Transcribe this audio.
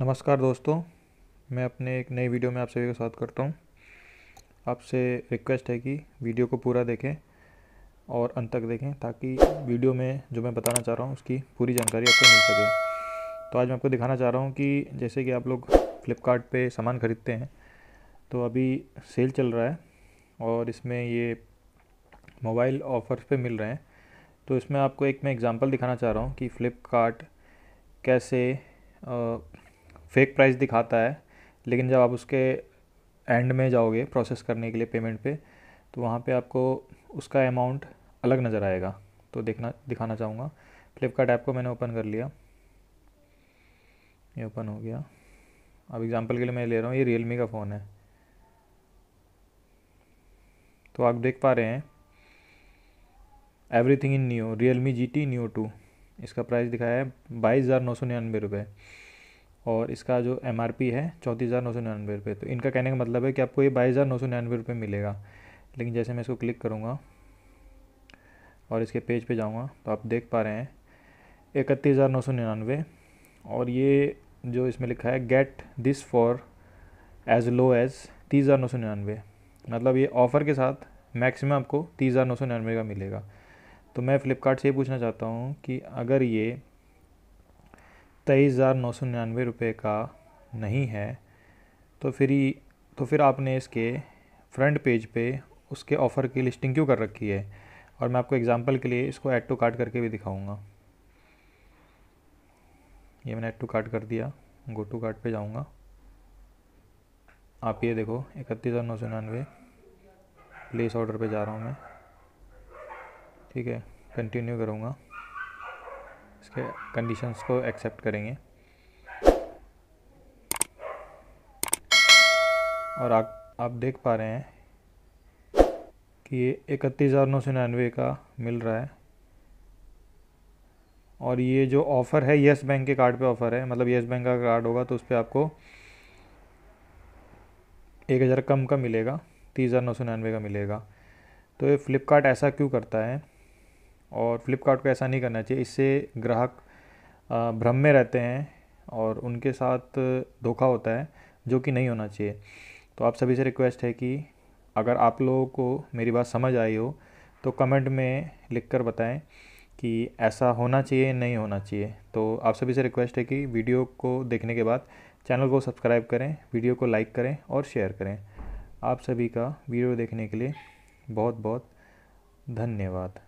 नमस्कार दोस्तों मैं अपने एक नई वीडियो में आप सभी का स्वागत करता हूँ आपसे रिक्वेस्ट है कि वीडियो को पूरा देखें और अंत तक देखें ताकि वीडियो में जो मैं बताना चाह रहा हूँ उसकी पूरी जानकारी आपको मिल सके तो आज मैं आपको दिखाना चाह रहा हूँ कि जैसे कि आप लोग फ्लिपकार्ट सामान ख़रीदते हैं तो अभी सेल चल रहा है और इसमें ये मोबाइल ऑफर्स पर मिल रहे हैं तो इसमें आपको एक मैं एग्ज़ाम्पल दिखाना चाह रहा हूँ कि फ़्लिपकार्ट कैसे आ, फेक प्राइस दिखाता है लेकिन जब आप उसके एंड में जाओगे प्रोसेस करने के लिए पेमेंट पे तो वहाँ पे आपको उसका अमाउंट अलग नज़र आएगा तो देखना दिखाना चाहूँगा फ्लिपकार्ट ऐप को मैंने ओपन कर लिया ये ओपन हो गया अब एग्ज़ाम्पल के लिए मैं ले रहा हूँ ये रियल का फ़ोन है तो आप देख पा रहे हैं everything in new Realme G T Neo two इसका प्राइस दिखाया है बाईस हज़ार नौ सौ निन्यानवे रुपये और इसका जो एम है चौंतीस हज़ार नौ सौ निन्यानवे रुपये तो इनका कहने का मतलब है कि आपको ये बाईस हज़ार नौ सौ निन्यानवे रुपये मिलेगा लेकिन जैसे मैं इसको क्लिक करूँगा और इसके पेज पे जाऊँगा तो आप देख पा रहे हैं इकतीस हज़ार नौ सौ निन्यानवे और ये जो इसमें लिखा है get this for as low as तीस हज़ार नौ सौ निन्यानवे मतलब ये ऑफ़र के साथ मैक्सिमम आपको तीस हज़ार नौ सौ निन्यानवे का मिलेगा तो मैं फ़्लिपकार्ट से ये पूछना चाहता हूँ कि अगर ये तेईस हज़ार नौ सौ निन्यानवे रुपये का नहीं है तो फिर ही तो फिर आपने इसके फ्रंट पेज पे उसके ऑफ़र की लिस्टिंग क्यों कर रखी है और मैं आपको एग्जांपल के लिए इसको ऐड टू कार्ट करके भी दिखाऊंगा ये मैंने ऐड टू कार्ट कर दिया गो टू कार्ट पे जाऊंगा आप ये देखो इकतीस हज़ार नौ सौ निन्यानवे प्लेस ऑर्डर पर जा रहा हूँ मैं ठीक है कंटिन्यू करूँगा इसके कंडीशंस को एक्सेप्ट करेंगे और आप आप देख पा रहे हैं कि ये इकतीस हज़ार नौ सौ निन्यानवे का मिल रहा है और ये जो ऑफ़र है येस बैंक के कार्ड पे ऑफ़र है मतलब येस बैंक का कार्ड होगा तो उस पर आपको एक हज़ार कम का मिलेगा तीस हज़ार नौ सौ निन्यानवे का मिलेगा तो ये फ्लिपकार्ट ऐसा क्यों करता है और फ्लिपकार्ट को ऐसा नहीं करना चाहिए इससे ग्राहक भ्रम में रहते हैं और उनके साथ धोखा होता है जो कि नहीं होना चाहिए तो आप सभी से रिक्वेस्ट है कि अगर आप लोगों को मेरी बात समझ आई हो तो कमेंट में लिख कर बताएँ कि ऐसा होना चाहिए नहीं होना चाहिए तो आप सभी से रिक्वेस्ट है कि वीडियो को देखने के बाद चैनल को सब्सक्राइब करें वीडियो को लाइक करें और शेयर करें आप सभी का वीडियो देखने के लिए बहुत बहुत धन्यवाद